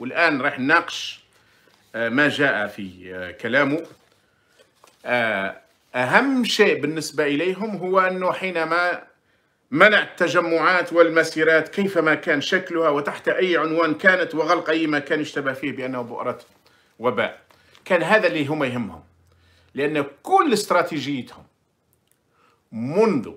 والآن راح نناقش آه، ما جاء في آه، كلامه آه، أهم شيء بالنسبة إليهم هو أنه حينما منع التجمعات والمسيرات كيفما كان شكلها وتحت أي عنوان كانت وغلق أي مكان يشتبه فيه بأنه بؤرة وباء كان هذا اللي هم يهمهم لأن كل استراتيجيتهم منذ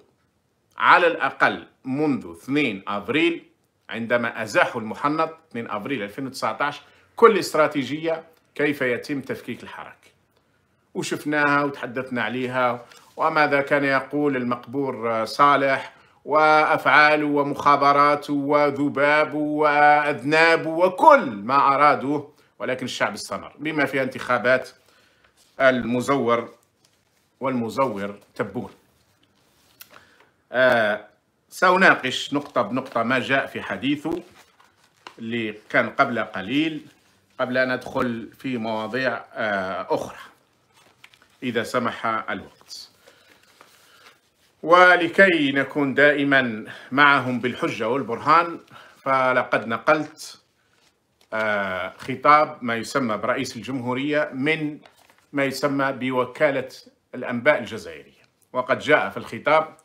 على الأقل منذ 2 أبريل عندما أزاحوا المحنط 2 أبريل 2019 كل استراتيجية كيف يتم تفكيك الحراك وشفناها وتحدثنا عليها وماذا كان يقول المقبور صالح وأفعاله ومخابراته وذبابه وأذنابه وكل ما أرادوه ولكن الشعب استمر بما في انتخابات المزور والمزور تبون آه، سأناقش نقطة بنقطة ما جاء في حديثه اللي كان قبل قليل قبل أن أدخل في مواضيع آه، أخرى إذا سمح الوقت ولكي نكون دائما معهم بالحجة والبرهان فلقد نقلت آه، خطاب ما يسمى برئيس الجمهورية من ما يسمى بوكالة الأنباء الجزائرية وقد جاء في الخطاب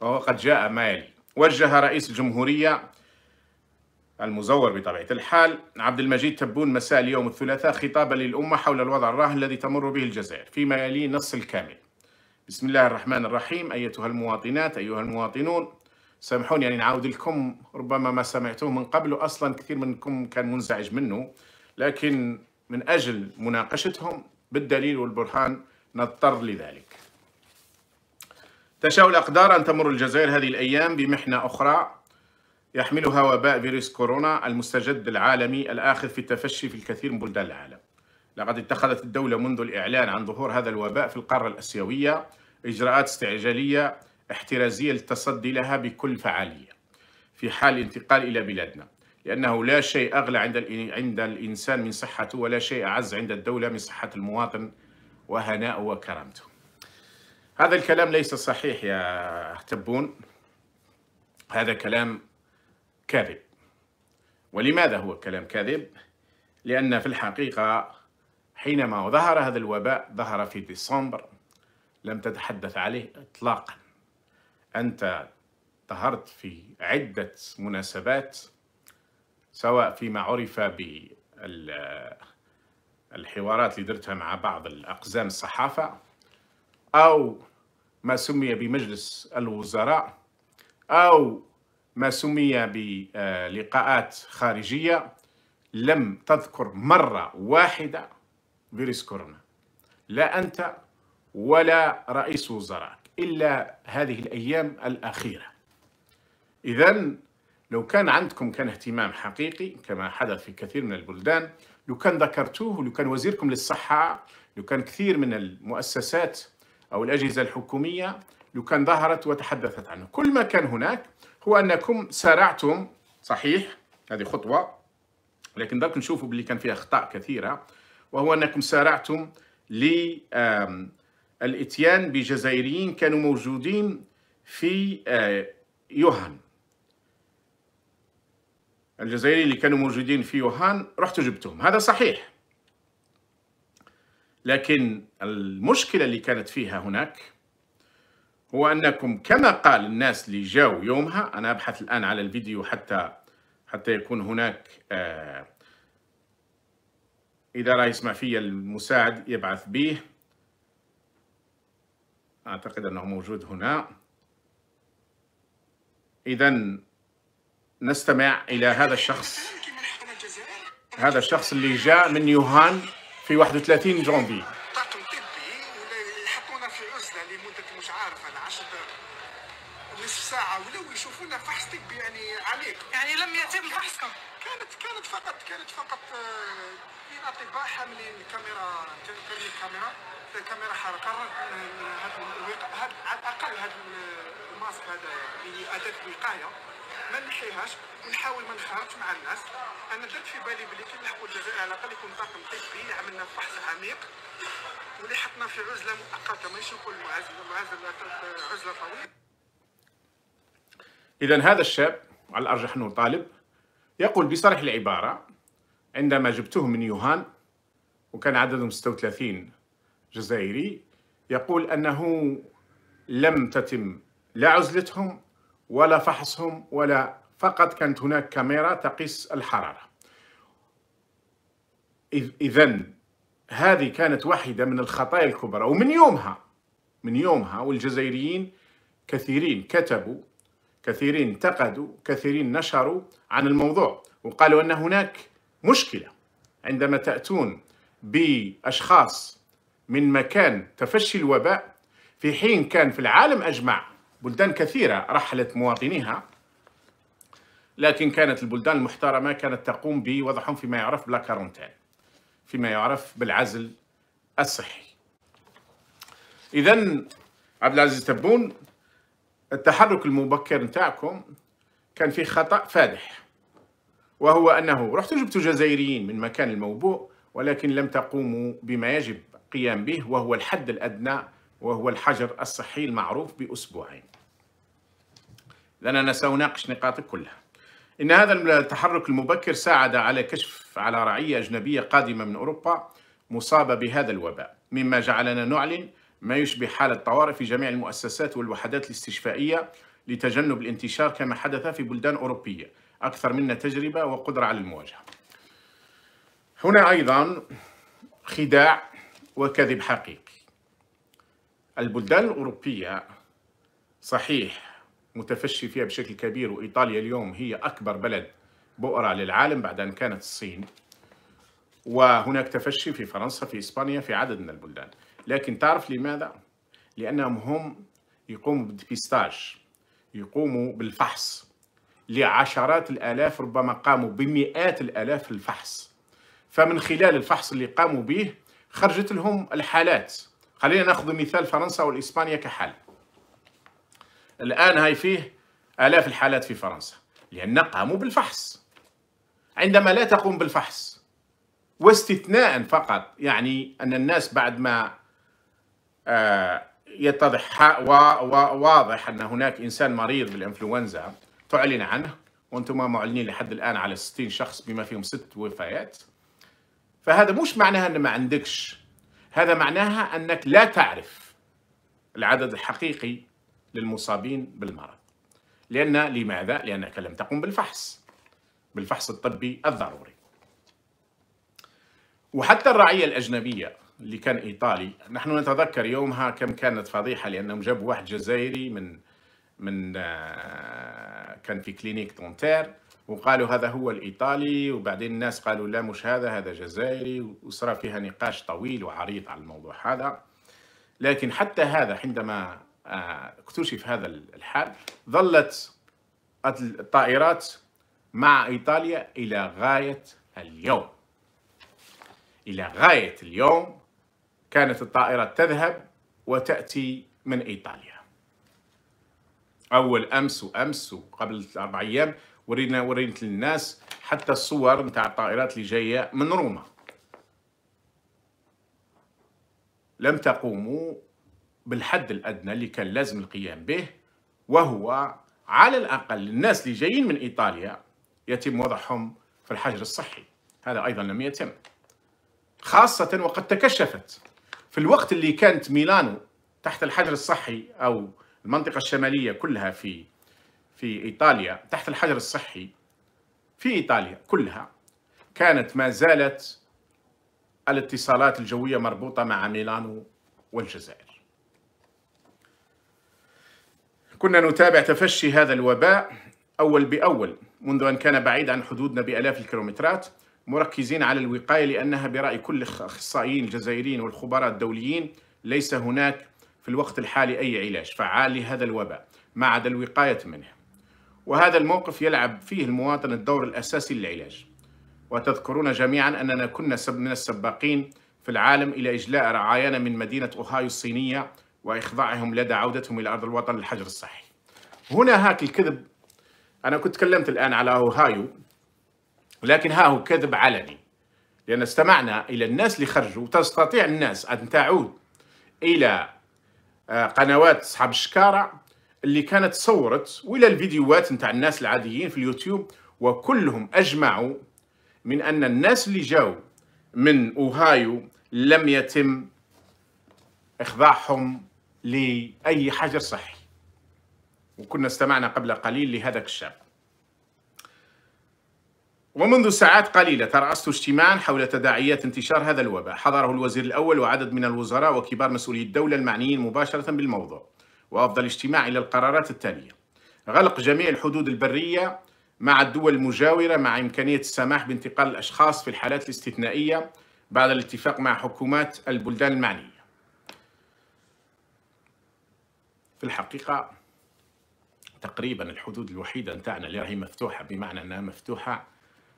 وقد جاء ما يلي وجه رئيس الجمهورية المزور بطبيعة الحال عبد المجيد تبون مساء اليوم الثلاثاء خطابا للأمة حول الوضع الراهن الذي تمر به الجزائر فيما يلي نص الكامل بسم الله الرحمن الرحيم أيتها المواطنات أيها المواطنون سامحوني يعني نعاود لكم ربما ما سمعتوه من قبل أصلا كثير منكم كان منزعج منه لكن من أجل مناقشتهم بالدليل والبرهان نضطر لذلك تشاء الأقدار أن تمر الجزائر هذه الأيام بمحنة أخرى يحملها وباء فيروس كورونا المستجد العالمي الآخذ في التفشي في الكثير من بلدان العالم لقد اتخذت الدولة منذ الإعلان عن ظهور هذا الوباء في القارة الأسيوية إجراءات استعجالية احترازية للتصدي لها بكل فعالية في حال الانتقال إلى بلادنا لأنه لا شيء أغلى عند عند الإنسان من صحته ولا شيء أعز عند الدولة من صحة المواطن وهناءه وكرامته هذا الكلام ليس صحيح يا تبون هذا كلام كاذب ولماذا هو كلام كاذب؟ لأن في الحقيقة حينما ظهر هذا الوباء ظهر في ديسمبر لم تتحدث عليه إطلاقا أنت ظهرت في عدة مناسبات سواء فيما عرف بالحوارات اللي درتها مع بعض الأقزام الصحافة أو ما سمي بمجلس الوزراء أو ما سمي بلقاءات خارجية لم تذكر مرة واحدة فيروس كورونا لا أنت ولا رئيس وزراء إلا هذه الأيام الأخيرة إذا لو كان عندكم كان اهتمام حقيقي كما حدث في كثير من البلدان لو كان ذكرتوه لو كان وزيركم للصحة لو كان كثير من المؤسسات أو الأجهزة الحكومية لو كان ظهرت وتحدثت عنه كل ما كان هناك هو أنكم سارعتم صحيح هذه خطوة لكن درك نشوفوا باللي كان فيها أخطاء كثيرة وهو أنكم سارعتم للإتيان بجزائريين كانوا موجودين في يوهان الجزائريين اللي كانوا موجودين في يوهان رحتوا جبتهم هذا صحيح لكن المشكلة اللي كانت فيها هناك هو أنكم كما قال الناس اللي جاوا يومها أنا أبحث الآن على الفيديو حتى حتى يكون هناك آه إذا راه يسمع فيا المساعد يبعث به أعتقد أنه موجود هنا إذا نستمع إلى هذا الشخص هذا الشخص اللي جاء من يوهان في 31 جونفي طاقم طبي يحطونا في عزله لمده مش عارفه 10 نصف ساعه ولاو يشوفونا فحص طبي يعني عميق يعني لم يتم فحصكم كانت كانت فقط كانت فقط في آه، اطباء حاملين كاميرا ترمي كاميرا كاميرا حركه هذا على الاقل هذا الماسك هذا اللي اداه وقايه ما نحيهاش نحاول ما نخرجش مع الناس انا جات في بالي بلي كي نلحقوا على الاقل يكون طاقم طبي عملنا فحص عميق واللي حطنا في عزله مؤقته ماشي نقول معزله معزل عزله طويله اذا هذا الشاب على الارجح انه طالب يقول بصريح العباره عندما جبته من يوهان وكان عددهم 36 جزائري يقول انه لم تتم لا عزلتهم ولا فحصهم ولا فقط كانت هناك كاميرا تقيس الحرارة إذا هذه كانت واحدة من الخطايا الكبرى ومن يومها من يومها والجزائريين كثيرين كتبوا كثيرين انتقدوا كثيرين نشروا عن الموضوع وقالوا أن هناك مشكلة عندما تأتون بأشخاص من مكان تفشي الوباء في حين كان في العالم أجمع بلدان كثيرة رحلت مواطنيها لكن كانت البلدان المحترمة كانت تقوم بوضعهم فيما يعرف بلا كارونتين فيما يعرف بالعزل الصحي إذا عبد العزيز تبون التحرك المبكر نتاعكم كان فيه خطأ فادح وهو أنه رحتوا جبتوا جزائريين من مكان الموبوء ولكن لم تقوموا بما يجب قيام به وهو الحد الأدنى وهو الحجر الصحي المعروف بأسبوعين اذا أنا سأناقش نقاطك كلها إن هذا التحرك المبكر ساعد على كشف على رعية أجنبية قادمة من أوروبا مصابة بهذا الوباء مما جعلنا نعلن ما يشبه حالة طوارئ في جميع المؤسسات والوحدات الاستشفائية لتجنب الانتشار كما حدث في بلدان أوروبية أكثر منا تجربة وقدرة على المواجهة هنا أيضا خداع وكذب حقيقي البلدان الأوروبية صحيح متفشي فيها بشكل كبير وإيطاليا اليوم هي أكبر بلد بؤرة للعالم بعد أن كانت الصين وهناك تفشي في فرنسا في إسبانيا في عدد من البلدان لكن تعرف لماذا؟ لأنهم هم يقوموا بالديبيستاج يقوموا بالفحص لعشرات الآلاف ربما قاموا بمئات الآلاف الفحص فمن خلال الفحص اللي قاموا به خرجت لهم الحالات خلينا ناخذ مثال فرنسا والإسبانيا كحال الآن هاي فيه آلاف الحالات في فرنسا لأن قاموا بالفحص عندما لا تقوم بالفحص واستثناء فقط يعني أن الناس بعد ما آه، يتضح واضح أن هناك إنسان مريض بالإنفلونزا تعلن عنه وأنتم معلنين لحد الآن على 60 شخص بما فيهم ست وفيات فهذا مش معناها أن ما عندكش هذا معناها أنك لا تعرف العدد الحقيقي للمصابين بالمرض لأن لماذا؟ لأنك لم تقم بالفحص بالفحص الطبي الضروري وحتى الرعية الأجنبية اللي كان إيطالي نحن نتذكر يومها كم كانت فضيحة لأنهم جابوا واحد جزائري من من آه، كان في كلينيك دونتير وقالوا هذا هو الإيطالي وبعدين الناس قالوا لا مش هذا هذا جزائري وصار فيها نقاش طويل وعريض على الموضوع هذا لكن حتى هذا عندما اكتشف آه، هذا الحال ظلت الطائرات مع إيطاليا إلى غاية اليوم إلى غاية اليوم كانت الطائرات تذهب وتأتي من إيطاليا أول أمس وأمس وقبل أربع أيام ورينا وريت للناس حتى الصور نتاع الطائرات اللي جاية من روما لم تقوموا بالحد الأدنى اللي كان لازم القيام به وهو على الأقل الناس اللي جايين من إيطاليا يتم وضعهم في الحجر الصحي هذا أيضا لم يتم خاصة وقد تكشفت في الوقت اللي كانت ميلانو تحت الحجر الصحي أو المنطقة الشمالية كلها في في إيطاليا تحت الحجر الصحي في إيطاليا كلها كانت ما زالت الاتصالات الجوية مربوطة مع ميلانو والجزائر كنا نتابع تفشي هذا الوباء أول بأول منذ أن كان بعيد عن حدودنا بألاف الكيلومترات مركزين على الوقاية لأنها برأي كل الأخصائيين الجزائريين والخبراء الدوليين ليس هناك في الوقت الحالي أي علاج فعال لهذا الوباء ما عدا الوقاية منه وهذا الموقف يلعب فيه المواطن الدور الأساسي للعلاج وتذكرون جميعا أننا كنا من السباقين في العالم إلى إجلاء رعايانا من مدينة أوهايو الصينية وإخضاعهم لدى عودتهم إلى أرض الوطن للحجر الصحي هنا هاك الكذب أنا كنت تكلمت الآن على أوهايو لكن ها هو كذب علني لأن استمعنا إلى الناس اللي خرجوا تستطيع الناس أن تعود إلى آه، قنوات أصحاب الشكارة اللي كانت صورت وإلى الفيديوهات نتاع الناس العاديين في اليوتيوب وكلهم أجمعوا من أن الناس اللي جاوا من أوهايو لم يتم إخضاعهم لأي حجر صحي وكنا استمعنا قبل قليل لهذاك الشاب ومنذ ساعات قليلة ترأست اجتماعا حول تداعيات انتشار هذا الوباء حضره الوزير الأول وعدد من الوزراء وكبار مسؤولي الدولة المعنيين مباشرة بالموضوع وأفضل اجتماع إلى القرارات التالية غلق جميع الحدود البرية مع الدول المجاورة مع إمكانية السماح بانتقال الأشخاص في الحالات الاستثنائية بعد الاتفاق مع حكومات البلدان المعنية في الحقيقة تقريبا الحدود الوحيدة نتاعنا اللي راهي مفتوحة بمعنى أنها مفتوحة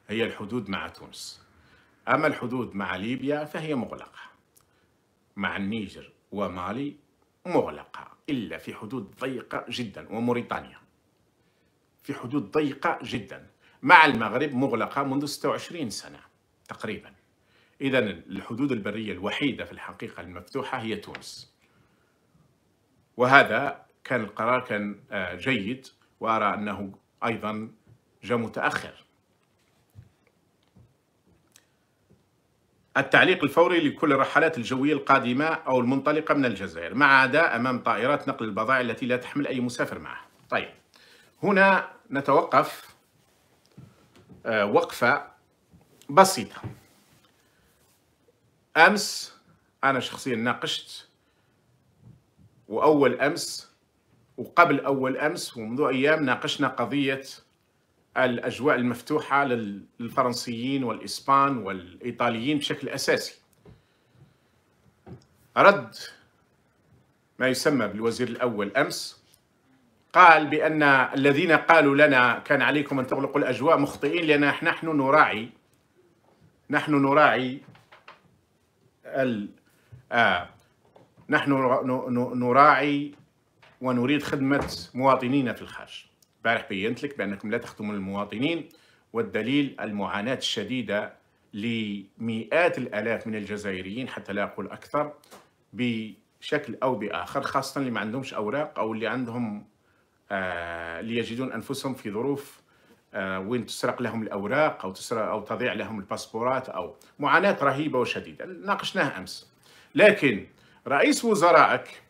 هي الحدود مع تونس أما الحدود مع ليبيا فهي مغلقة مع النيجر ومالي مغلقة إلا في حدود ضيقة جدا وموريتانيا في حدود ضيقة جدا مع المغرب مغلقة منذ 26 سنة تقريبا إذا الحدود البرية الوحيدة في الحقيقة المفتوحة هي تونس وهذا كان القرار كان آه، جيد وأرى أنه أيضا جاء متأخر التعليق الفوري لكل الرحلات الجوية القادمة أو المنطلقة من الجزائر ما عدا أمام طائرات نقل البضائع التي لا تحمل أي مسافر معها طيب هنا نتوقف آه، وقفة بسيطة أمس أنا شخصيا ناقشت وأول أمس وقبل أول أمس ومنذ أيام ناقشنا قضية الأجواء المفتوحة للفرنسيين والإسبان والإيطاليين بشكل أساسي رد ما يسمى بالوزير الأول أمس قال بأن الذين قالوا لنا كان عليكم أن تغلقوا الأجواء مخطئين لأن نحن نراعي نحن نراعي ال آه نحن نراعي ونريد خدمة مواطنينا في الخارج امبارح بينت لك بأنكم لا تخدمون المواطنين والدليل المعاناة الشديدة لمئات الآلاف من الجزائريين حتى لا أقول أكثر بشكل أو بآخر خاصة اللي ما عندهمش أوراق أو اللي عندهم آه اللي يجدون أنفسهم في ظروف آه وين تسرق لهم الأوراق أو تسرق أو تضيع لهم الباسبورات أو معاناة رهيبة وشديدة ناقشناها أمس لكن رئيس وزرائك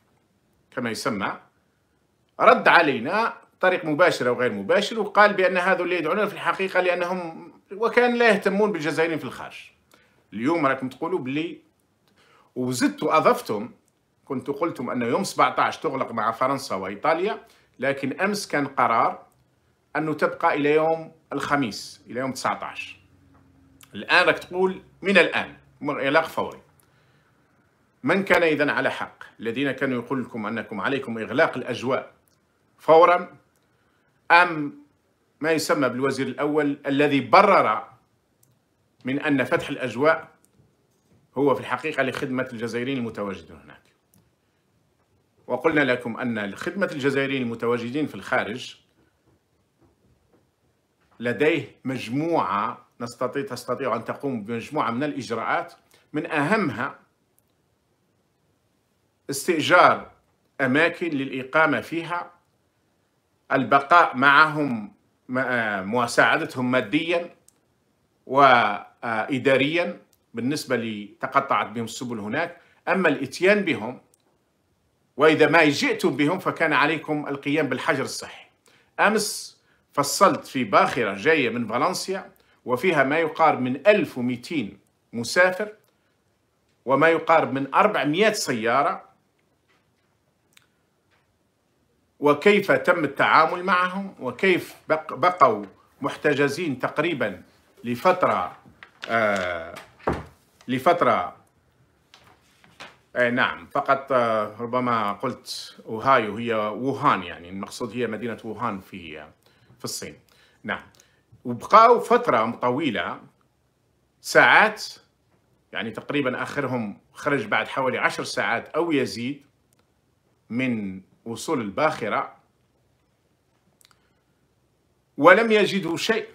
كما يسمى رد علينا طريق مباشر أو غير مباشر وقال بأن هذول اللي يدعون في الحقيقة لأنهم وكان لا يهتمون بالجزائريين في الخارج اليوم راكم تقولوا بلي وزدتوا أضفتم كنت قلتم أنه يوم 17 تغلق مع فرنسا وإيطاليا لكن أمس كان قرار أنه تبقى إلى يوم الخميس إلى يوم 19 الآن راك تقول من الآن إغلاق فوري من كان إذا على حق الذين كانوا يقول لكم أنكم عليكم إغلاق الأجواء فورا أم ما يسمى بالوزير الأول الذي برر من أن فتح الأجواء هو في الحقيقة لخدمة الجزائريين المتواجدين هناك وقلنا لكم أن خدمة الجزائريين المتواجدين في الخارج لديه مجموعة نستطيع تستطيع أن تقوم بمجموعة من الإجراءات من أهمها استئجار أماكن للإقامة فيها البقاء معهم آه، مساعدتهم ماديا وإداريا بالنسبة لتقطعت بهم السبل هناك أما الإتيان بهم وإذا ما جئتم بهم فكان عليكم القيام بالحجر الصحي أمس فصلت في باخرة جاية من فالنسيا وفيها ما يقارب من 1200 مسافر وما يقارب من 400 سيارة وكيف تم التعامل معهم وكيف بقوا محتجزين تقريبا لفترة آه لفترة آه نعم فقط آه ربما قلت أوهايو هي ووهان يعني المقصود هي مدينة ووهان في آه، في الصين نعم وبقوا فترة طويلة ساعات يعني تقريبا آخرهم خرج بعد حوالي عشر ساعات أو يزيد من وصول الباخرة ولم يجدوا شيء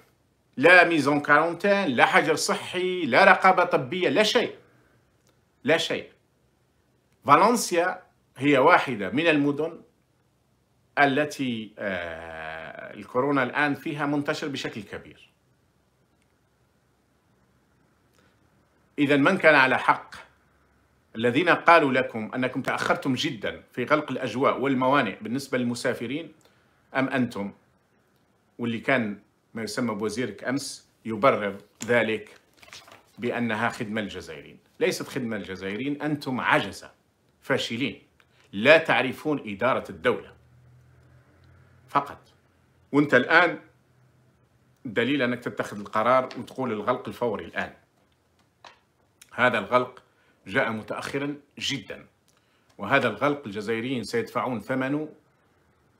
لا ميزون كارونتين لا حجر صحي لا رقابة طبية لا شيء لا شيء فالنسيا هي واحدة من المدن التي آه، الكورونا الآن فيها منتشر بشكل كبير إذا من كان على حق الذين قالوا لكم أنكم تأخرتم جدا في غلق الأجواء والموانئ بالنسبة للمسافرين أم أنتم واللي كان ما يسمى بوزيرك أمس يبرر ذلك بأنها خدمة الجزائريين ليست خدمة الجزائريين أنتم عجزة فاشلين لا تعرفون إدارة الدولة فقط وانت الآن دليل أنك تتخذ القرار وتقول الغلق الفوري الآن هذا الغلق جاء متأخرا جدا وهذا الغلق الجزائريين سيدفعون ثمنه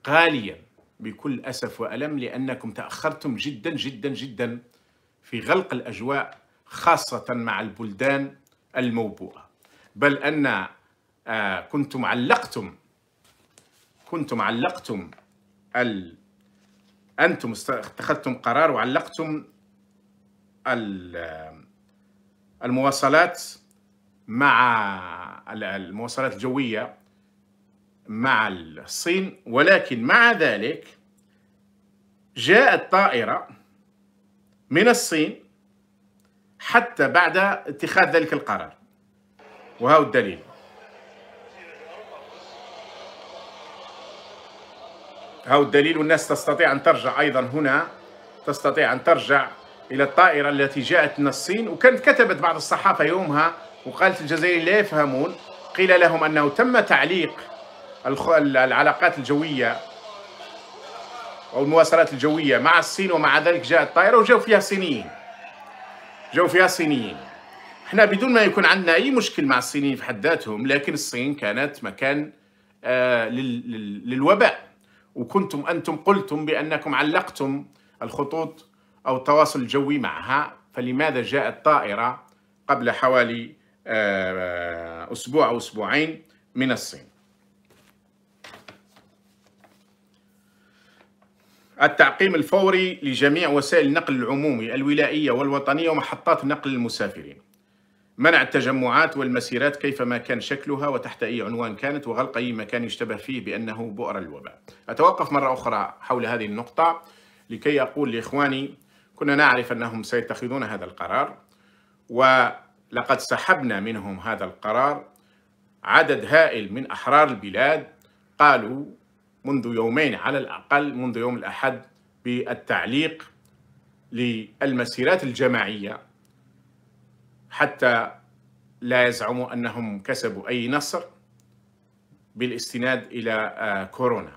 غاليا بكل أسف وألم لأنكم تأخرتم جدا جدا جدا في غلق الأجواء خاصة مع البلدان الموبوءة بل أن آه، كنتم علقتم كنتم علقتم ال أنتم اتخذتم قرار وعلقتم آه، المواصلات مع المواصلات الجوية مع الصين ولكن مع ذلك جاءت طائرة من الصين حتى بعد اتخاذ ذلك القرار وهو الدليل هو الدليل والناس تستطيع أن ترجع أيضا هنا تستطيع أن ترجع إلى الطائرة التي جاءت من الصين وكانت كتبت بعض الصحافة يومها وقالت الجزائريين لا يفهمون قيل لهم أنه تم تعليق العلاقات الجوية أو المواصلات الجوية مع الصين ومع ذلك جاءت طائرة وجاوا فيها الصينيين جاوا فيها الصينيين احنا بدون ما يكون عندنا أي مشكل مع الصينيين في حد ذاتهم لكن الصين كانت مكان آه للوباء وكنتم أنتم قلتم بأنكم علقتم الخطوط أو التواصل الجوي معها فلماذا جاءت طائرة قبل حوالي آه، أسبوع أو أسبوعين من الصين التعقيم الفوري لجميع وسائل النقل العمومي الولائية والوطنية ومحطات نقل المسافرين منع التجمعات والمسيرات كيفما كان شكلها وتحت أي عنوان كانت وغلق أي مكان يشتبه فيه بأنه بؤر الوباء أتوقف مرة أخرى حول هذه النقطة لكي أقول لإخواني كنا نعرف أنهم سيتخذون هذا القرار و لقد سحبنا منهم هذا القرار عدد هائل من أحرار البلاد قالوا منذ يومين على الأقل منذ يوم الأحد بالتعليق للمسيرات الجماعية حتى لا يزعموا أنهم كسبوا أي نصر بالاستناد إلى آه، كورونا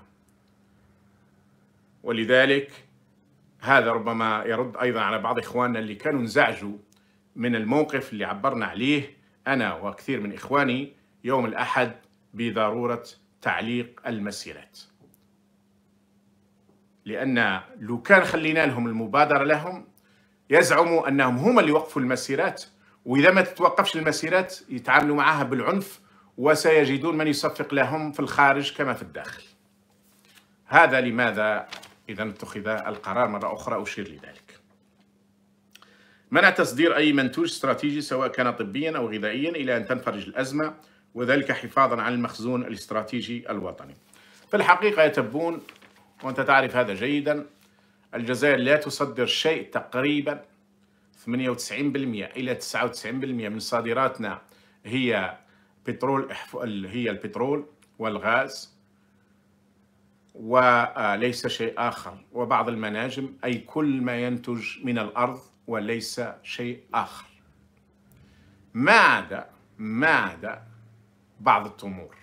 ولذلك هذا ربما يرد أيضا على بعض إخواننا اللي كانوا انزعجوا من الموقف اللي عبرنا عليه أنا وكثير من إخواني يوم الأحد بضرورة تعليق المسيرات لأن لو كان خلينا لهم المبادرة لهم يزعموا أنهم هم اللي وقفوا المسيرات وإذا ما تتوقفش المسيرات يتعاملوا معها بالعنف وسيجدون من يصفق لهم في الخارج كما في الداخل هذا لماذا إذا اتخذ القرار مرة أخرى أشير لذلك منع تصدير أي منتوج استراتيجي سواء كان طبيا أو غذائيا إلى أن تنفرج الأزمة وذلك حفاظا على المخزون الاستراتيجي الوطني في الحقيقة يا تبون وأنت تعرف هذا جيدا الجزائر لا تصدر شيء تقريبا 98% إلى 99% من صادراتنا هي بترول هي البترول والغاز وليس شيء آخر وبعض المناجم أي كل ما ينتج من الأرض وليس شيء آخر ما عدا ما عدا بعض التمور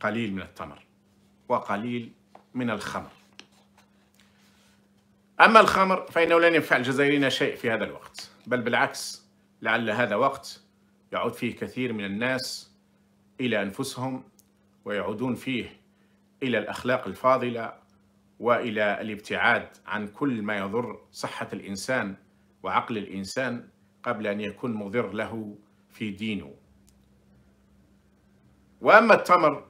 قليل من التمر وقليل من الخمر أما الخمر فإنه لن ينفع الجزائريين شيء في هذا الوقت بل بالعكس لعل هذا وقت يعود فيه كثير من الناس إلى أنفسهم ويعودون فيه إلى الأخلاق الفاضلة وإلى الابتعاد عن كل ما يضر صحة الإنسان وعقل الإنسان قبل أن يكون مضر له في دينه وأما التمر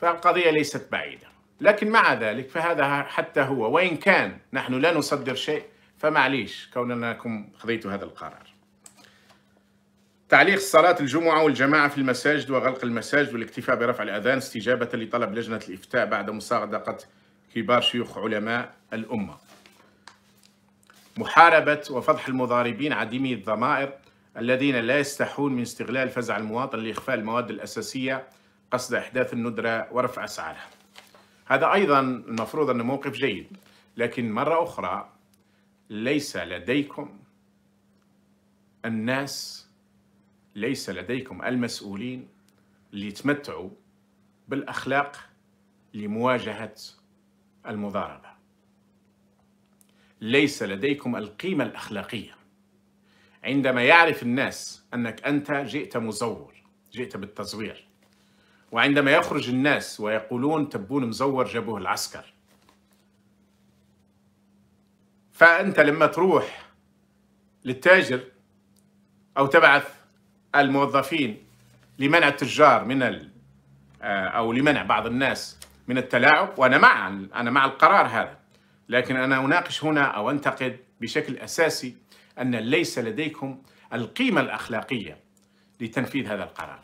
فالقضية ليست بعيدة لكن مع ذلك فهذا حتى هو وإن كان نحن لا نصدر شيء فمعليش كونناكم خذيتوا هذا القرار تعليق صلاة الجمعة والجماعة في المساجد وغلق المساجد والاكتفاء برفع الأذان استجابة لطلب لجنة الإفتاء بعد مصادقة كبار شيوخ علماء الأمة محاربة وفضح المضاربين عديمي الضمائر الذين لا يستحون من استغلال فزع المواطن لإخفاء المواد الأساسية قصد إحداث الندرة ورفع أسعارها هذا أيضا المفروض أنه موقف جيد لكن مرة أخرى ليس لديكم الناس ليس لديكم المسؤولين اللي يتمتعوا بالأخلاق لمواجهة المضاربة ليس لديكم القيمة الأخلاقية عندما يعرف الناس أنك أنت جئت مزور جئت بالتزوير وعندما يخرج الناس ويقولون تبون مزور جابوه العسكر فأنت لما تروح للتاجر أو تبعث الموظفين لمنع التجار من آه، أو لمنع بعض الناس من التلاعب وأنا مع أنا مع القرار هذا لكن أنا أناقش هنا أو أنتقد بشكل أساسي أن ليس لديكم القيمة الأخلاقية لتنفيذ هذا القرار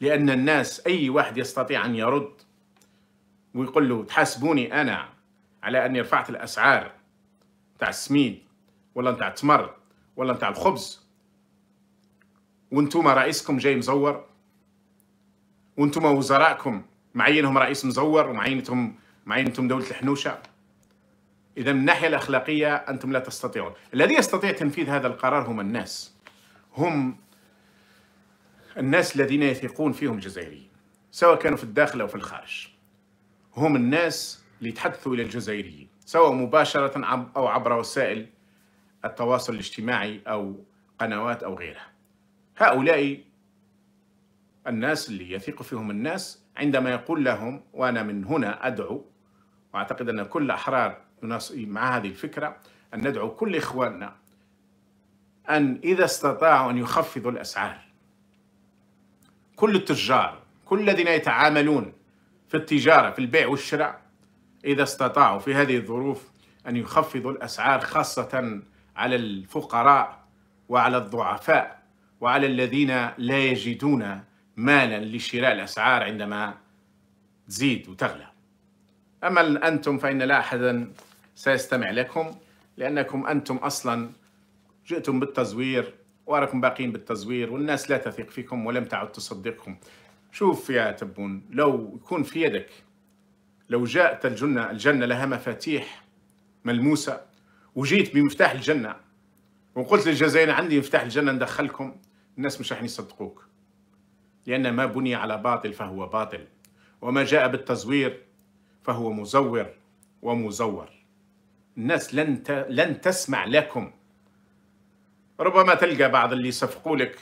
لأن الناس أي واحد يستطيع أن يرد ويقول له تحاسبوني أنا على أني رفعت الأسعار تاع السميد ولا تاع التمر ولا تاع الخبز وانتم رئيسكم جاي مزور وانتم وزرائكم معينهم رئيس مزور ومعينتهم معينتهم دولة الحنوشة إذا من الناحية الأخلاقية أنتم لا تستطيعون الذي يستطيع تنفيذ هذا القرار هم الناس هم الناس الذين يثقون فيهم الجزائريين سواء كانوا في الداخل أو في الخارج هم الناس اللي يتحدثوا إلى الجزائريين سواء مباشرة أو عبر وسائل التواصل الاجتماعي أو قنوات أو غيرها هؤلاء الناس اللي يثق فيهم الناس عندما يقول لهم وأنا من هنا أدعو وأعتقد أن كل أحرار إيه، مع هذه الفكرة أن ندعو كل إخواننا أن إذا استطاعوا أن يخفضوا الأسعار كل التجار كل الذين يتعاملون في التجارة في البيع والشراء إذا استطاعوا في هذه الظروف أن يخفضوا الأسعار خاصة على الفقراء وعلى الضعفاء وعلى الذين لا يجدون مالا لشراء الأسعار عندما تزيد وتغلى أما أنتم فإن لا أحدا سيستمع لكم لأنكم أنتم أصلا جئتم بالتزوير وراكم باقين بالتزوير والناس لا تثق فيكم ولم تعد تصدقكم شوف يا تبون لو يكون في يدك لو جاءت الجنة الجنة لها مفاتيح ملموسة وجيت بمفتاح الجنة وقلت للجزائر عندي مفتاح الجنة ندخلكم الناس مش راح يصدقوك لأن ما بني على باطل فهو باطل وما جاء بالتزوير فهو مزور ومزور الناس لن لن تسمع لكم ربما تلقى بعض اللي يصفقوا لك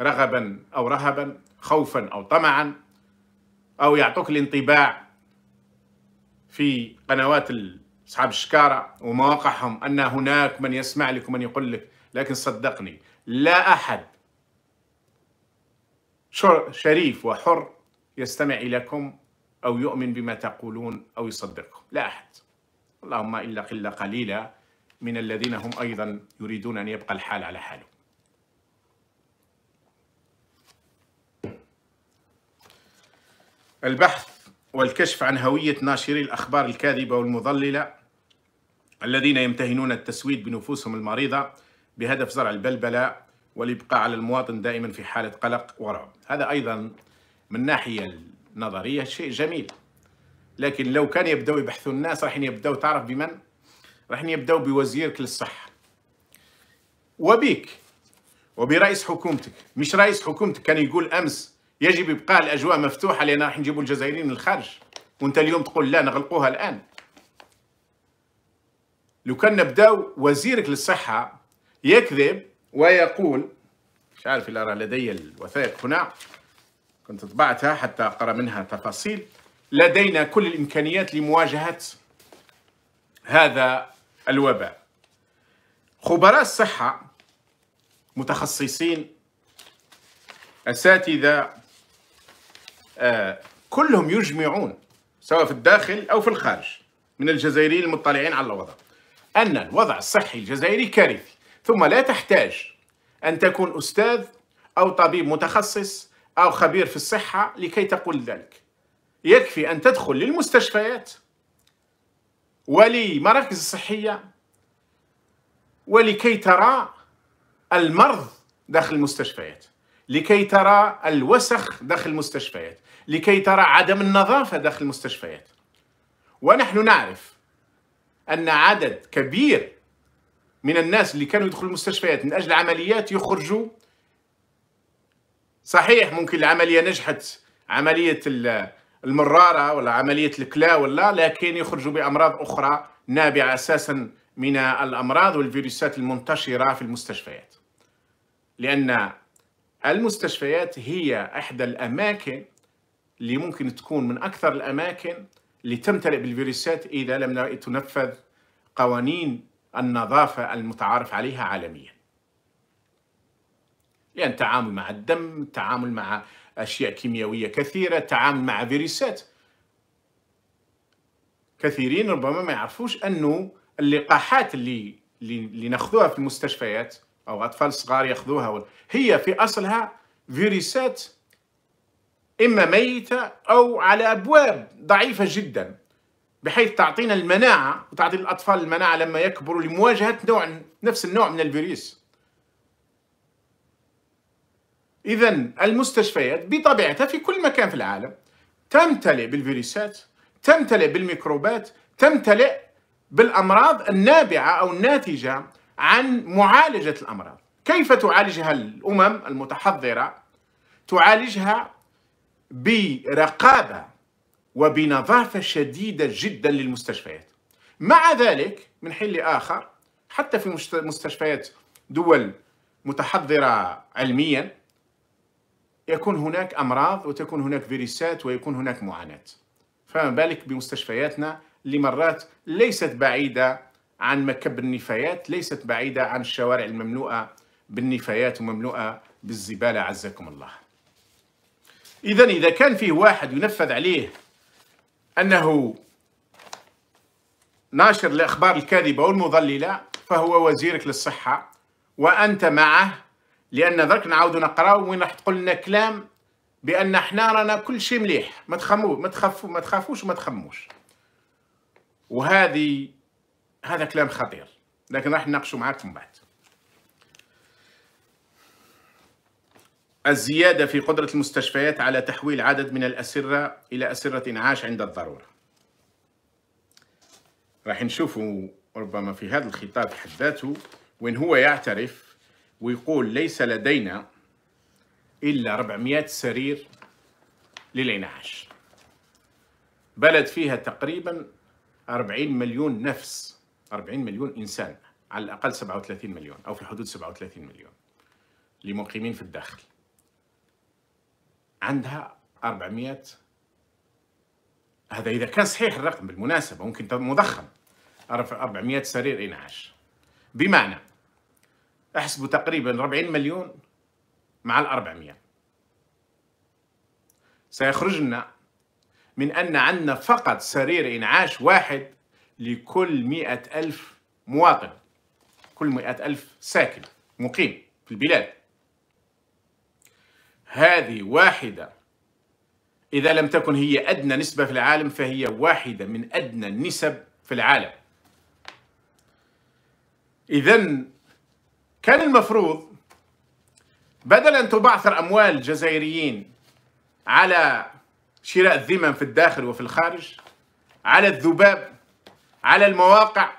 رغبا او رهبا خوفا او طمعا او يعطوك الانطباع في قنوات اصحاب الشكاره ومواقعهم ان هناك من يسمع لك ومن يقول لك لكن صدقني لا احد شريف وحر يستمع اليكم او يؤمن بما تقولون او يصدقكم لا احد اللهم إلا قلة قليلة من الذين هم أيضا يريدون أن يبقى الحال على حاله البحث والكشف عن هوية ناشري الأخبار الكاذبة والمضللة الذين يمتهنون التسويد بنفوسهم المريضة بهدف زرع البلبلة والإبقاء على المواطن دائما في حالة قلق ورعب هذا أيضا من ناحية النظرية شيء جميل لكن لو كان يبداو يبحثوا الناس راح يبداو تعرف بمن راح يبداو بوزيرك للصحه وبيك وبرئيس حكومتك مش رئيس حكومتك كان يقول امس يجب ابقاء الاجواء مفتوحه لان راح نجيبوا الجزائريين من الخارج وانت اليوم تقول لا نغلقوها الان لو كان نبداو وزيرك للصحه يكذب ويقول مش عارف الا لدي الوثائق هنا كنت طبعتها حتى اقرا منها تفاصيل لدينا كل الامكانيات لمواجهه هذا الوباء. خبراء الصحه متخصصين اساتذه آه، كلهم يجمعون سواء في الداخل او في الخارج من الجزائريين المطلعين على الوضع ان الوضع الصحي الجزائري كارثي ثم لا تحتاج ان تكون استاذ او طبيب متخصص او خبير في الصحه لكي تقول ذلك يكفي أن تدخل للمستشفيات ولمراكز الصحية ولكي ترى المرض داخل المستشفيات لكي ترى الوسخ داخل المستشفيات لكي ترى عدم النظافة داخل المستشفيات ونحن نعرف أن عدد كبير من الناس اللي كانوا يدخلوا المستشفيات من أجل عمليات يخرجوا صحيح ممكن العملية نجحت عملية المراره ولا عمليه الكلى ولا لكن يخرجوا بامراض اخرى نابعه اساسا من الامراض والفيروسات المنتشره في المستشفيات لان المستشفيات هي احدى الاماكن اللي ممكن تكون من اكثر الاماكن اللي تمتلئ بالفيروسات اذا لم تنفذ قوانين النظافه المتعارف عليها عالميا لان التعامل مع الدم التعامل مع أشياء كيميائية كثيرة التعامل مع فيروسات كثيرين ربما ما يعرفوش أنه اللقاحات اللي اللي ناخذوها في المستشفيات أو أطفال صغار يأخذوها هي في أصلها فيروسات إما ميتة أو على أبواب ضعيفة جدا بحيث تعطينا المناعة وتعطي الأطفال المناعة لما يكبروا لمواجهة نوع نفس النوع من الفيروس إذا المستشفيات بطبيعتها في كل مكان في العالم تمتلئ بالفيروسات تمتلئ بالميكروبات تمتلئ بالأمراض النابعة أو الناتجة عن معالجة الأمراض كيف تعالجها الأمم المتحضرة؟ تعالجها برقابة وبنظافة شديدة جدا للمستشفيات مع ذلك من حين لآخر حتى في مستشفيات دول متحضرة علميا يكون هناك أمراض وتكون هناك فيروسات ويكون هناك معاناة فما بالك بمستشفياتنا اللي مرات ليست بعيدة عن مكب النفايات ليست بعيدة عن الشوارع المملوءة بالنفايات ومملوءة بالزبالة عزكم الله إذا إذا كان فيه واحد ينفذ عليه أنه ناشر الأخبار الكاذبة والمضللة فهو وزيرك للصحة وأنت معه لان درك نعاودو نقراو وين راح تقول لنا كلام بان حنا رانا كل شيء مليح ما تخمو ما تخافو ما تخافوش وما تخموش وهذه هذا كلام خطير لكن راح نناقشوا معاكم من بعد الزيادة في قدرة المستشفيات على تحويل عدد من الأسرة إلى أسرة إنعاش عند الضرورة راح نشوفوا ربما في هذا الخطاب حد ذاته وين هو يعترف ويقول ليس لدينا إلا 400 سرير للإنعاش بلد فيها تقريبا 40 مليون نفس 40 مليون إنسان على الأقل 37 مليون أو في حدود 37 مليون لمقيمين في الداخل عندها 400 هذا إذا كان صحيح الرقم بالمناسبة ممكن مضخم 400 سرير إنعاش بمعنى احسبوا تقريبا 40 مليون مع ال 400 سيخرج لنا من أن عندنا فقط سرير إنعاش واحد لكل مئة ألف مواطن كل مئة ألف ساكن مقيم في البلاد هذه واحدة إذا لم تكن هي أدنى نسبة في العالم فهي واحدة من أدنى النسب في العالم إذا كان المفروض بدل أن تبعثر أموال الجزائريين على شراء الذمم في الداخل وفي الخارج على الذباب على المواقع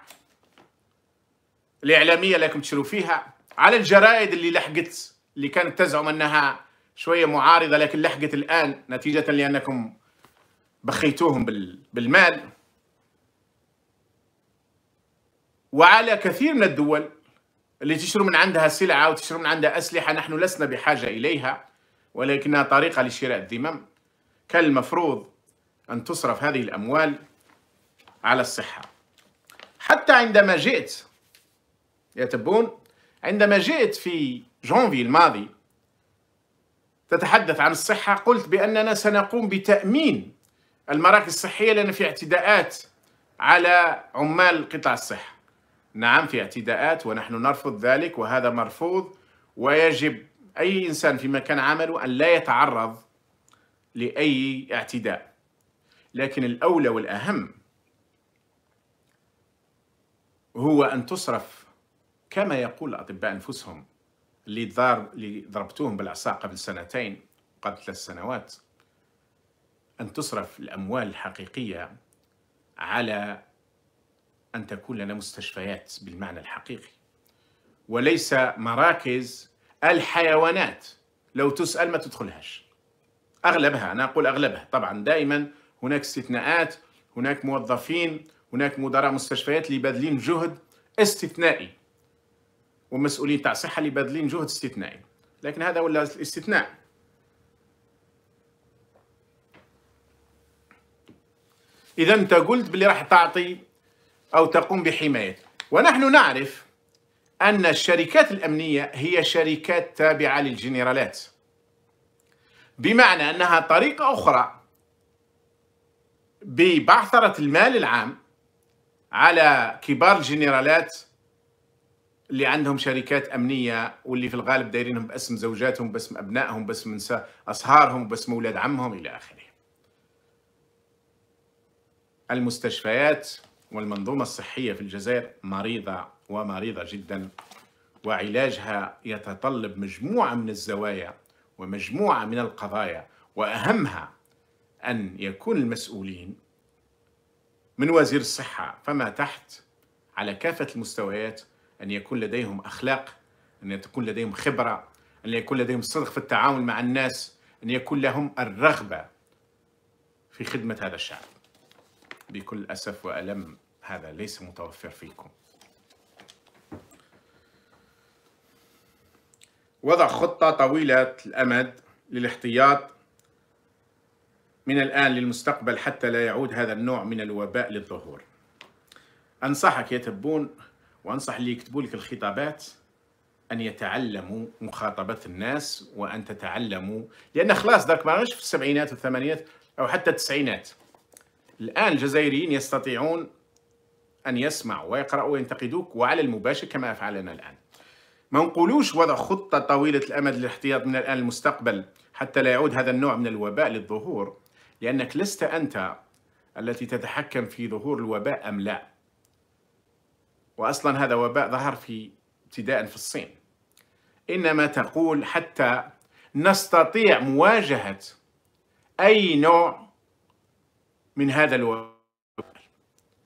الإعلامية اللي راكم تشروا فيها على الجرائد اللي لحقت اللي كانت تزعم أنها شوية معارضة لكن لحقت الآن نتيجة لأنكم بخيتوهم بالمال وعلى كثير من الدول اللي تشتروا من عندها سلعة وتشتروا من عندها أسلحة نحن لسنا بحاجة إليها ولكنها طريقة لشراء الذمم كان المفروض أن تصرف هذه الأموال على الصحة حتى عندما جئت يا تبون عندما جئت في جونفي الماضي تتحدث عن الصحة قلت بأننا سنقوم بتأمين المراكز الصحية لأن في اعتداءات على عمال قطاع الصحة نعم في اعتداءات ونحن نرفض ذلك وهذا مرفوض ويجب أي إنسان في مكان عمله أن لا يتعرض لأي اعتداء لكن الأولى والأهم هو أن تصرف كما يقول الأطباء أنفسهم اللي, ضار اللي ضربتوهم بالعصا قبل سنتين قبل ثلاث سنوات أن تصرف الأموال الحقيقية على أن تكون لنا مستشفيات بالمعنى الحقيقي وليس مراكز الحيوانات لو تسأل ما تدخلهاش أغلبها أنا أقول أغلبها طبعا دائما هناك استثناءات هناك موظفين هناك مدراء مستشفيات اللي باذلين جهد استثنائي ومسؤولين تاع صحة اللي باذلين جهد استثنائي لكن هذا ولا الاستثناء إذا أنت قلت باللي راح تعطي أو تقوم بحمايته ونحن نعرف أن الشركات الأمنية هي شركات تابعة للجنرالات بمعنى أنها طريقة أخرى ببعثرة المال العام على كبار الجنرالات اللي عندهم شركات أمنية واللي في الغالب دايرينهم باسم زوجاتهم باسم أبنائهم باسم أصهارهم باسم أولاد عمهم إلى آخره المستشفيات والمنظومة الصحية في الجزائر مريضة ومريضة جدا وعلاجها يتطلب مجموعة من الزوايا ومجموعة من القضايا وأهمها أن يكون المسؤولين من وزير الصحة فما تحت على كافة المستويات أن يكون لديهم أخلاق أن تكون لديهم خبرة أن يكون لديهم صدق في التعامل مع الناس أن يكون لهم الرغبة في خدمة هذا الشعب بكل أسف وألم هذا ليس متوفر فيكم وضع خطة طويلة الأمد للاحتياط من الآن للمستقبل حتى لا يعود هذا النوع من الوباء للظهور أنصحك يا تبون وأنصح اللي يكتبوا لك الخطابات أن يتعلموا مخاطبة الناس وأن تتعلموا لأن خلاص درك ما في السبعينات والثمانينات أو حتى التسعينات الآن الجزائريين يستطيعون أن يسمعوا ويقرأوا وينتقدوك وعلى المباشر كما أفعلنا الآن ما نقولوش وضع خطة طويلة الأمد للاحتياط من الآن المستقبل حتى لا يعود هذا النوع من الوباء للظهور لأنك لست أنت التي تتحكم في ظهور الوباء أم لا وأصلا هذا وباء ظهر في ابتداء في الصين إنما تقول حتى نستطيع مواجهة أي نوع من هذا الوباء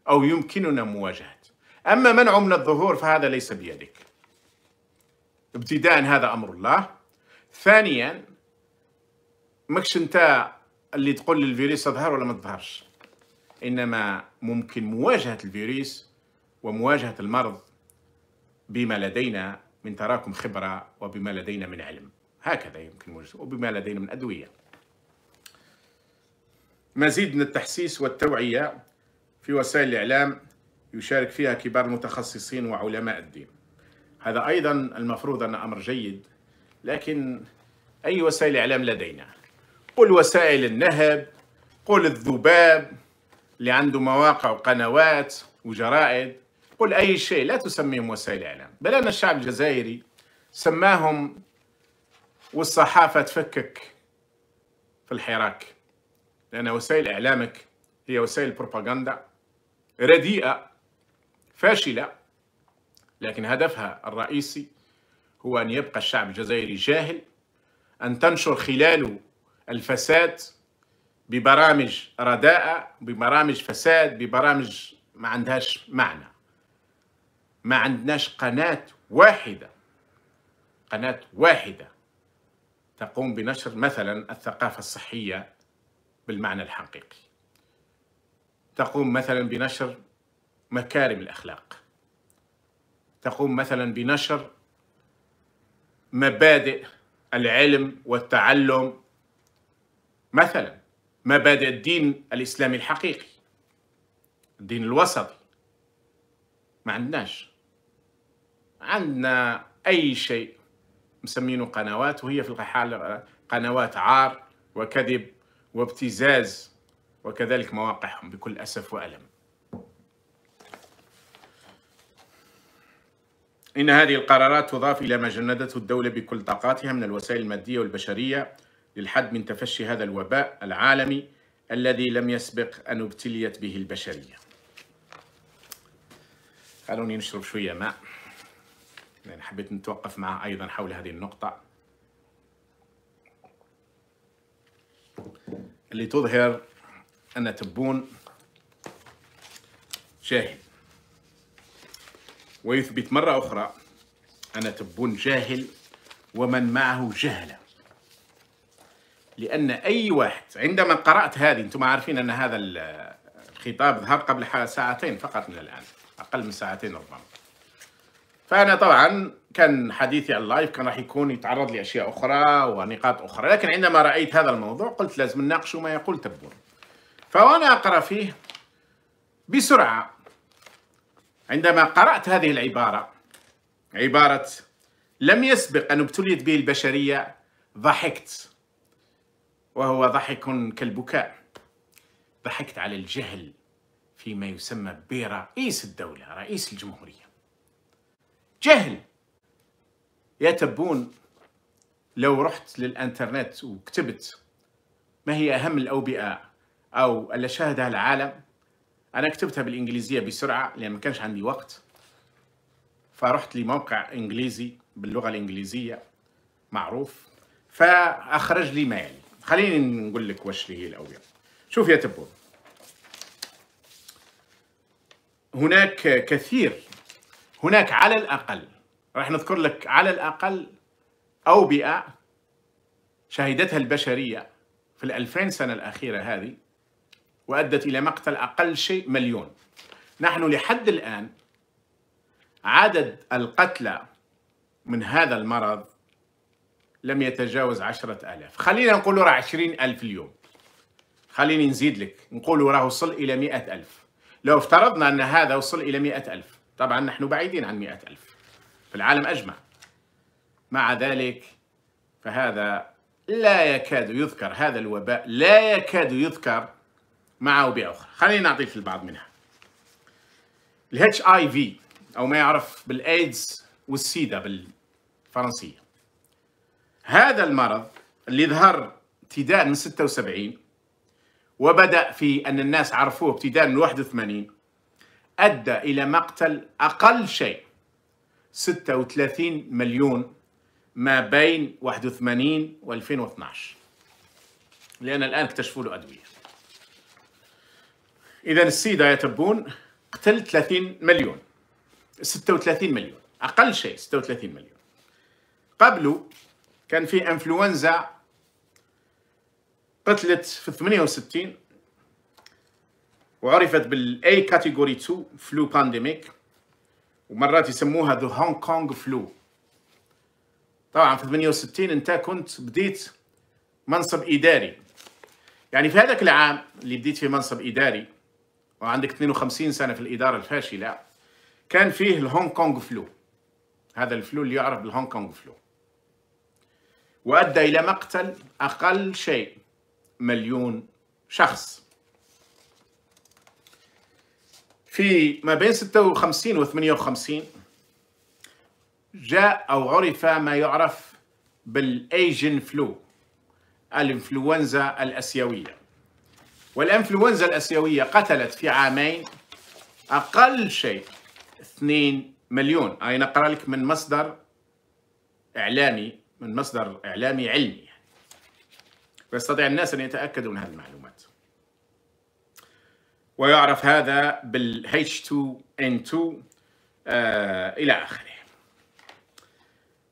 أو يمكننا مواجهته أما منعه من الظهور فهذا ليس بيدك ابتداء هذا أمر الله ثانيا ماكش انت اللي تقول للفيروس اظهر ولا ما تظهرش انما ممكن مواجهه الفيروس ومواجهه المرض بما لدينا من تراكم خبره وبما لدينا من علم هكذا يمكن مواجهة. وبما لدينا من ادويه مزيد من التحسيس والتوعيه في وسائل الإعلام يشارك فيها كبار المتخصصين وعلماء الدين هذا أيضا المفروض أن أمر جيد لكن أي وسائل إعلام لدينا قل وسائل النهب قل الذباب اللي عنده مواقع وقنوات وجرائد قل أي شيء لا تسميهم وسائل إعلام بل أن الشعب الجزائري سماهم والصحافة تفكك في الحراك لأن وسائل إعلامك هي وسائل بروباغندا رديئة فاشلة لكن هدفها الرئيسي هو أن يبقى الشعب الجزائري جاهل أن تنشر خلاله الفساد ببرامج رداءة ببرامج فساد ببرامج ما عندهاش معنى ما عندناش قناة واحدة قناة واحدة تقوم بنشر مثلا الثقافة الصحية بالمعنى الحقيقي تقوم مثلا بنشر مكارم الاخلاق تقوم مثلا بنشر مبادئ العلم والتعلم مثلا مبادئ الدين الاسلامي الحقيقي الدين الوسطي ما عندناش عندنا اي شيء مسمينه قنوات وهي في الحال قنوات عار وكذب وابتزاز وكذلك مواقعهم بكل أسف وألم إن هذه القرارات تضاف إلى ما جندته الدولة بكل طاقاتها من الوسائل المادية والبشرية للحد من تفشي هذا الوباء العالمي الذي لم يسبق أن ابتليت به البشرية خلوني نشرب شوية ماء لأن حبيت نتوقف معه أيضا حول هذه النقطة اللي تظهر أنا تبون جاهل ويثبت مرة أخرى أنا تبون جاهل ومن معه جهلة لأن أي واحد عندما قرأت هذه أنتم عارفين أن هذا الخطاب ظهر قبل ساعتين فقط من الآن أقل من ساعتين ربما فأنا طبعا كان حديثي على اللايف كان راح يكون يتعرض لأشياء أخرى ونقاط أخرى لكن عندما رأيت هذا الموضوع قلت لازم نناقش ما يقول تبون فوانا اقرا فيه بسرعه عندما قرات هذه العباره عباره لم يسبق ان ابتليت به البشريه ضحكت وهو ضحك كالبكاء ضحكت على الجهل فيما يسمى برئيس الدوله رئيس الجمهوريه جهل يا تبون لو رحت للانترنت وكتبت ما هي اهم الاوبئه أو اللي شاهدها العالم أنا كتبتها بالإنجليزية بسرعة لأن ما كانش عندي وقت فرحت لموقع إنجليزي باللغة الإنجليزية معروف فأخرج لي ما يلي خليني نقول لك واش هي الأولى شوف يا تبون هناك كثير هناك على الأقل راح نذكر لك على الأقل أوبئة شهدتها البشرية في الألفين سنة الأخيرة هذه وأدت إلى مقتل أقل شيء مليون نحن لحد الآن عدد القتلى من هذا المرض لم يتجاوز عشرة ألاف خلينا نقول راه عشرين ألف اليوم خليني نزيد لك نقول راه وصل إلى مئة ألف لو افترضنا أن هذا وصل إلى مئة ألف طبعا نحن بعيدين عن مئة ألف في العالم أجمع مع ذلك فهذا لا يكاد يذكر هذا الوباء لا يكاد يذكر مع اوبئه اخرى خلينا نعطيك في البعض منها الاتش اي في او ما يعرف بالايدز والسيدا بالفرنسيه هذا المرض اللي ظهر ابتداء من 76 وبدا في ان الناس عرفوه ابتداء من 81 ادى الى مقتل اقل شيء 36 مليون ما بين 81 و 2012 لان الان اكتشفوا له ادويه اذا السيده يا تبون قتل 30 مليون 36 مليون اقل شيء 36 مليون قبله كان في انفلونزا قتلت في 68 وعرفت بالاي كاتيجوري 2 فلو بانديميك ومرات يسموها ذا هونغ كونغ فلو طبعا في 68 انت كنت بديت منصب اداري يعني في هذاك العام اللي بديت في منصب اداري وعندك 52 سنه في الاداره الفاشله كان فيه الهونغ كونغ فلو هذا الفلو اللي يعرف بالهونغ كونغ فلو وادى الى مقتل اقل شيء مليون شخص في ما بين 56 و 58 جاء او عرف ما يعرف بالايجن فلو الانفلونزا الاسيويه والإنفلونزا الأسيوية قتلت في عامين أقل شيء 2 مليون اي نقرأ لك من مصدر إعلامي من مصدر إعلامي علمي ويستطيع الناس أن يتأكدوا من هذه المعلومات ويعرف هذا بال H2N2 آه إلى آخره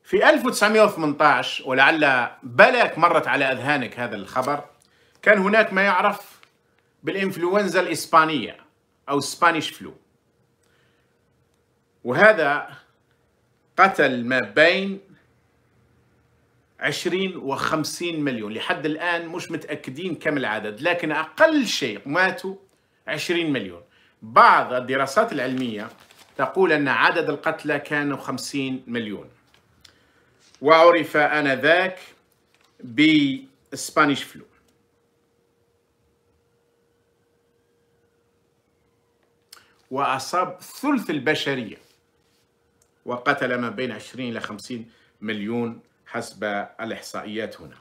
في 1918 ولعل بالك مرت على أذهانك هذا الخبر كان هناك ما يعرف بالإنفلونزا الإسبانية أو سبانيش فلو وهذا قتل ما بين 20 و 50 مليون لحد الآن مش متأكدين كم العدد لكن أقل شيء ماتوا 20 مليون بعض الدراسات العلمية تقول أن عدد القتلى كانوا 50 مليون وعرف آنذاك بسبانيش فلو وأصاب ثلث البشرية وقتل ما بين 20 إلى 50 مليون حسب الإحصائيات هنا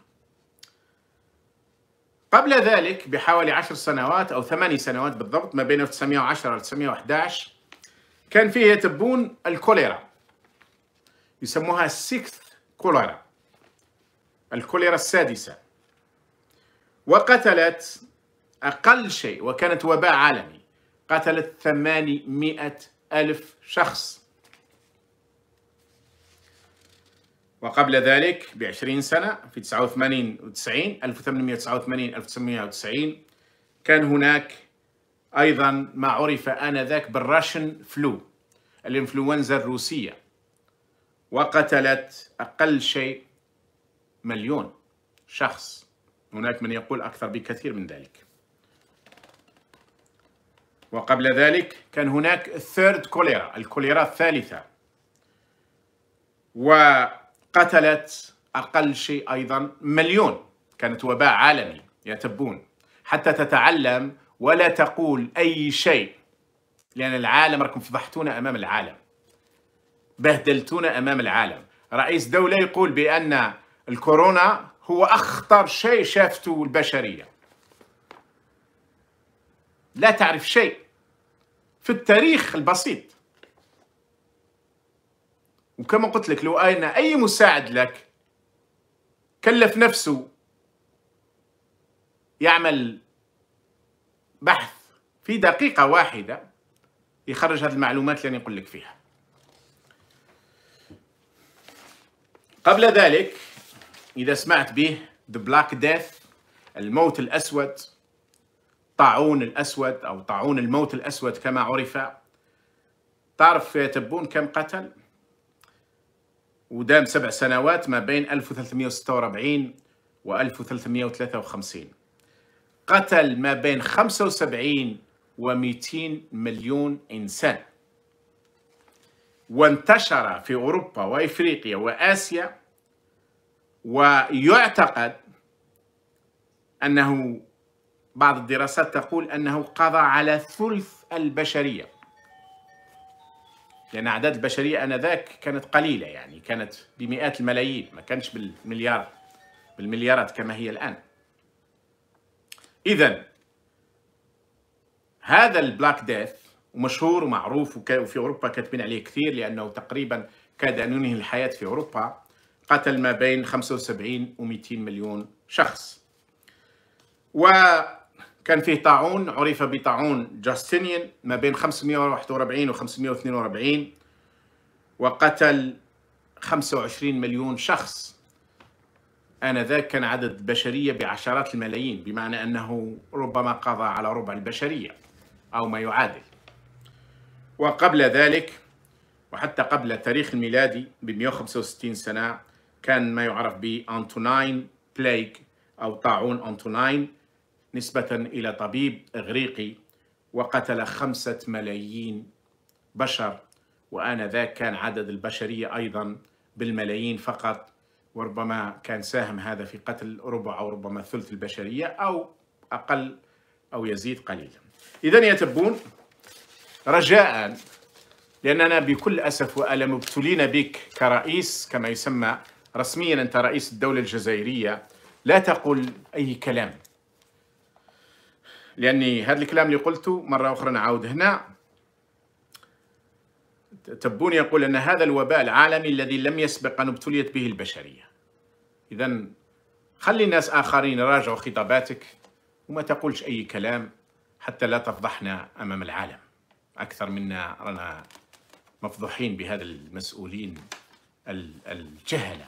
قبل ذلك بحوالي عشر سنوات أو ثماني سنوات بالضبط ما بين 1910 و 1911 كان فيه يتبون الكوليرا يسموها السيكث كوليرا الكوليرا السادسة وقتلت أقل شيء وكانت وباء عالمي قتلت 800 ألف شخص وقبل ذلك ب 20 سنة في 89 و 90 1889 1990 كان هناك أيضا ما عرف آنذاك بالراشن فلو الإنفلونزا الروسية وقتلت أقل شيء مليون شخص هناك من يقول أكثر بكثير من ذلك وقبل ذلك كان هناك الثيرد كوليرا الكوليرا الثالثة وقتلت أقل شيء أيضا مليون كانت وباء عالمي يا تبون حتى تتعلم ولا تقول أي شيء لأن العالم راكم فضحتونا أمام العالم بهدلتونا أمام العالم رئيس دولة يقول بأن الكورونا هو أخطر شيء شافته البشرية لا تعرف شيء في التاريخ البسيط وكما قلت لك لو أن أي مساعد لك كلف نفسه يعمل بحث في دقيقة واحدة يخرج هذه المعلومات اللي نقول لك فيها قبل ذلك إذا سمعت به The Black Death الموت الأسود طاعون الأسود أو طاعون الموت الأسود كما عرف تعرف تبون كم قتل ودام سبع سنوات ما بين 1346 و 1353 قتل ما بين 75 و 200 مليون إنسان وانتشر في أوروبا وإفريقيا وآسيا ويعتقد أنه بعض الدراسات تقول أنه قضى على ثلث البشرية لأن أعداد البشرية آنذاك كانت قليلة يعني كانت بمئات الملايين ما كانش بالمليار بالمليارات كما هي الآن إذا هذا البلاك ديث ومشهور ومعروف وفي أوروبا كاتبين عليه كثير لأنه تقريبا كاد أن ينهي الحياة في أوروبا قتل ما بين 75 و 200 مليون شخص و كان فيه طاعون عرف بطاعون جاستينيان ما بين 541 و 542 وقتل 25 مليون شخص آنذاك كان عدد البشرية بعشرات الملايين بمعنى أنه ربما قضى على ربع البشرية أو ما يعادل وقبل ذلك وحتى قبل التاريخ الميلادي ب 165 سنة كان ما يعرف بأنتوناين بلايك أو طاعون أنتوناين نسبة إلى طبيب إغريقي وقتل خمسة ملايين بشر وآنذاك كان عدد البشرية أيضا بالملايين فقط وربما كان ساهم هذا في قتل ربع أو ربما ثلث البشرية أو أقل أو يزيد قليلا إذا يا تبون رجاء لأننا بكل أسف وألم مبتلين بك كرئيس كما يسمى رسميا أنت رئيس الدولة الجزائرية لا تقل أي كلام لاني هذا الكلام اللي قلته مره اخرى نعاود هنا تبون يقول ان هذا الوباء العالمي الذي لم يسبق ان ابتليت به البشريه اذا خلي ناس اخرين يراجعوا خطاباتك وما تقولش اي كلام حتى لا تفضحنا امام العالم اكثر منا رانا مفضوحين بهذا المسؤولين الجهله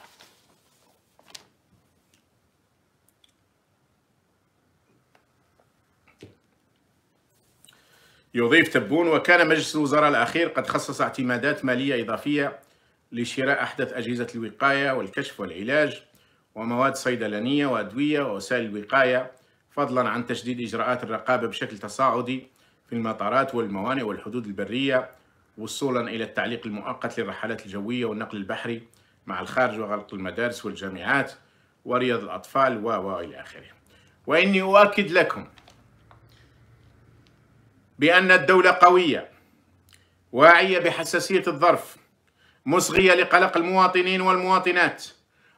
يضيف تبون وكان مجلس الوزراء الأخير قد خصص اعتمادات مالية إضافية لشراء أحدث أجهزة الوقاية والكشف والعلاج ومواد صيدلانية وأدوية ووسائل الوقاية فضلا عن تشديد إجراءات الرقابة بشكل تصاعدي في المطارات والموانئ والحدود البرية وصولا إلى التعليق المؤقت للرحلات الجوية والنقل البحري مع الخارج وغلق المدارس والجامعات ورياض الأطفال و إلى آخره وإني أؤكد لكم بأن الدولة قوية واعية بحساسية الظرف مصغية لقلق المواطنين والمواطنات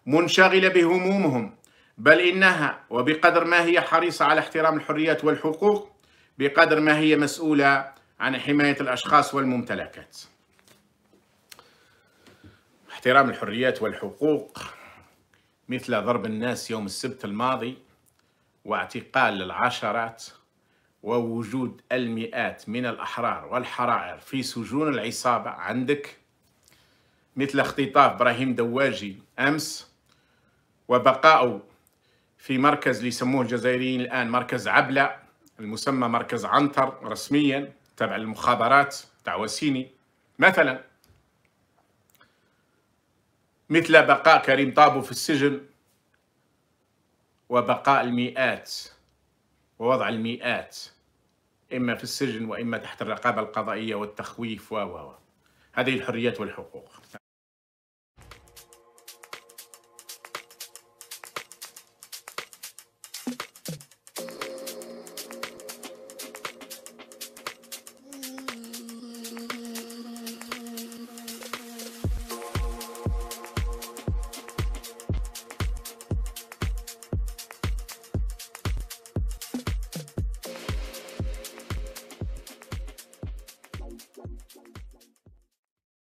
منشغلة بهمومهم بل إنها وبقدر ما هي حريصة على احترام الحريات والحقوق بقدر ما هي مسؤولة عن حماية الأشخاص والممتلكات احترام الحريات والحقوق مثل ضرب الناس يوم السبت الماضي واعتقال العشرات ووجود المئات من الأحرار والحرائر في سجون العصابة عندك مثل اختطاف ابراهيم دواجي أمس وبقاؤه في مركز اللي يسموه الجزائريين الآن مركز عبلة المسمى مركز عنتر رسميا تبع المخابرات تاع وسيني مثلا مثل بقاء كريم طابو في السجن وبقاء المئات ووضع المئات إما في السجن وإما تحت الرقابة القضائية والتخويف و هذه الحريات والحقوق